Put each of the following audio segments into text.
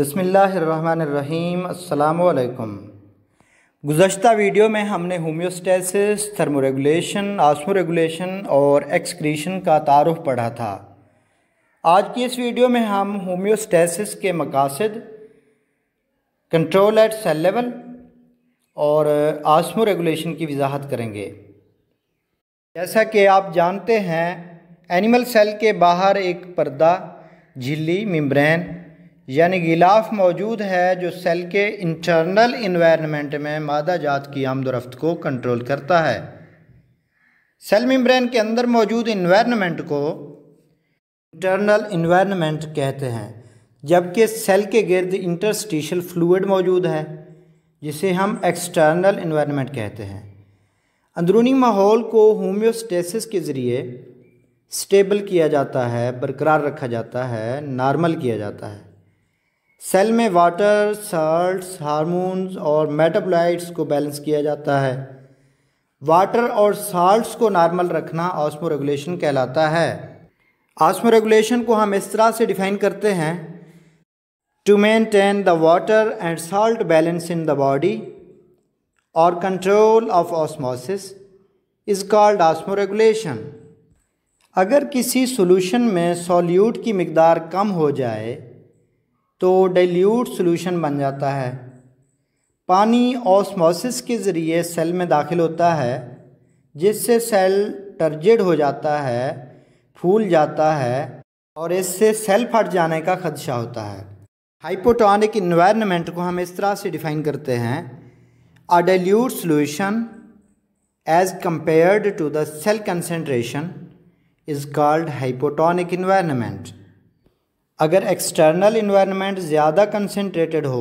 बसमिलकुम अल्लाम गुज्त वीडियो में हमने होम्योस्टेसिस थर्मोरेगुलेशन आसमोरेगुलेशन और एक्सक्रीशन का तारफ़ पढ़ा था आज की इस वीडियो में हम होम्योस्टेसिस के मकासद कंट्रोल एट सेल लेवल और आसमो रेगुलेशन की वजाहत करेंगे जैसा कि आप जानते हैं एनिमल सेल के बाहर एक पर्दा झिल्ली मिम्ब्रेन यानी गिलाफ मौजूद है जो सेल के इंटरनल इन्वायरमेंट में मादा जात की आमदरफ्त को कंट्रोल करता है सेल मेम्ब्रेन के अंदर मौजूद इन्वायरमेंट को इंटरनल इन्वायरमेंट कहते हैं जबकि सेल के गर्द इंटरस्टिशल फ्लूड मौजूद है जिसे हम एक्सटर्नल इन्वायरमेंट कहते हैं अंदरूनी माहौल को होम्योस्टेसिस के ज़रिए स्टेबल किया जाता है बरकरार रखा जाता है नॉर्मल किया जाता है सेल में वाटर साल्ट हारमोनस और मेटाबोलाइट्स को बैलेंस किया जाता है वाटर और साल्ट्स को नॉर्मल रखना ऑस्मो रेगुलेशन कहलाता है ऑस्मो रेगुलेशन को हम इस तरह से डिफाइन करते हैं to maintain the water and salt balance in the body और control of osmosis is called osmoregulation अगर किसी सॉल्यूशन में सॉल्यूट की मकदार कम हो जाए तो डाइल्यूट सॉल्यूशन बन जाता है पानी ऑस्मोसिस के ज़रिए सेल में दाखिल होता है जिससे सेल टर्जेड हो जाता है फूल जाता है और इससे सेल फट जाने का खदशा होता है हाइपोटोनिक इन्वायरमेंट को हम इस तरह से डिफ़ाइन करते हैं a dilute solution as compared to the cell concentration is called hypotonic environment अगर एक्सटर्नल इन्वायरमेंट ज़्यादा कंसनट्रेटेड हो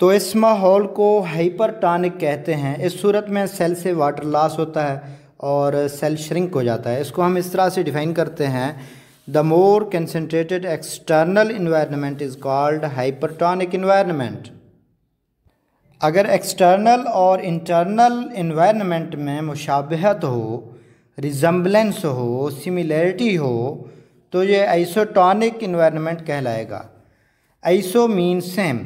तो इस माहौल को हाइपरटॉनिक कहते हैं इस सूरत में सेल से वाटर लॉस होता है और सेल श्रिंक हो जाता है इसको हम इस तरह से डिफ़ाइन करते हैं the more concentrated external environment is called hypertonic environment अगर एक्सटर्नल और इंटरनल इन्वायरमेंट में मुशाबहत हो रिजम्बलेंस हो सिमिलरिटी हो तो ये आइसोटॉनिक इन्वायरमेंट कहलाएगा आइसो मीन सेम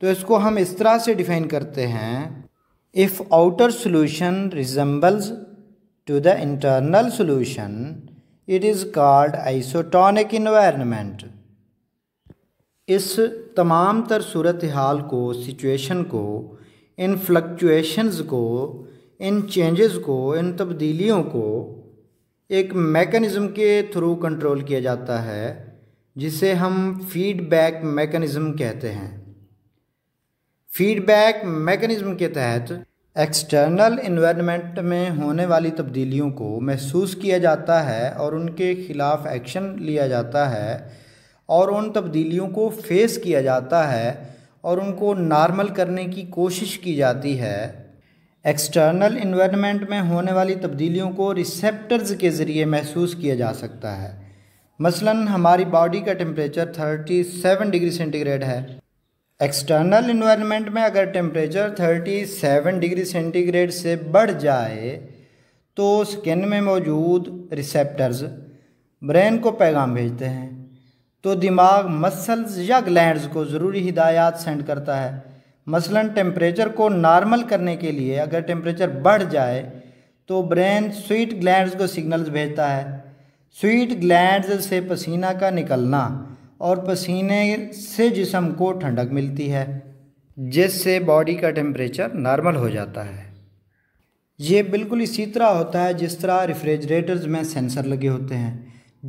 तो इसको हम इस तरह से डिफाइन करते हैं if outer solution resembles to the internal solution it is called isotonic environment इस तमाम तर सूरत हाल को सिचुएशन को इन फ्लक्चुएशंस को इन चेंजेस को इन तब्दीलियों को एक मैकेनिज़्म के थ्रू कंट्रोल किया जाता है जिसे हम फीडबैक मैकेनिज़्म कहते हैं फीडबैक मैकेनिज़्म के तहत एक्सटर्नल इन्वायरमेंट में होने वाली तब्दीलियों को महसूस किया जाता है और उनके ख़िलाफ़ एक्शन लिया जाता है और उन तब्दीलियों को फेस किया जाता है और उनको नॉर्मल करने की कोशिश की जाती है एक्सटर्नल इन्वायरमेंट में होने वाली तब्दीलियों को रिसेप्टर्स के ज़रिए महसूस किया जा सकता है मसलन हमारी बॉडी का टेम्परेचर 37 डिग्री सेंटीग्रेड है एक्सटर्नल इन्वायरमेंट में अगर टेम्परेचर 37 डिग्री सेंटीग्रेड से बढ़ जाए तो स्किन में मौजूद रिसेप्टर्स ब्रेन को पैगाम भेजते हैं तो दिमाग मसल्स या ग्लैंड्स को ज़रूरी हिदायत सेंड करता है मसलन टेम्परेचर को नॉर्मल करने के लिए अगर टेम्परेचर बढ़ जाए तो ब्रेन स्वीट ग्लैंड्स को सिग्नल्स भेजता है स्वीट ग्लैंड्स से पसीना का निकलना और पसीने से जिसम को ठंडक मिलती है जिससे बॉडी का टेम्परेचर नॉर्मल हो जाता है ये बिल्कुल इसी तरह होता है जिस तरह रिफ्रिजरेटर्स में सेंसर लगे होते हैं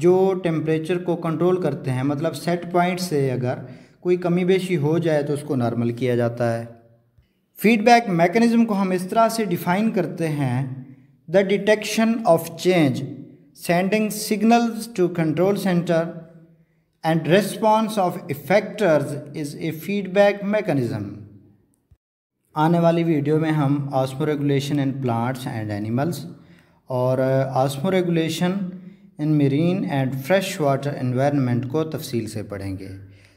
जो टेम्परेचर को कंट्रोल करते हैं मतलब सेट पॉइंट से अगर कोई कमी बेशी हो जाए तो उसको नॉर्मल किया जाता है फीडबैक मैकेनिज़्म को हम इस तरह से डिफ़ाइन करते हैं the detection of change sending signals to control centre and response of effectors is a feedback mechanism आने वाली वीडियो में हम osmoregulation in plants and animals और osmoregulation in marine and fresh water environment को तफसील से पढ़ेंगे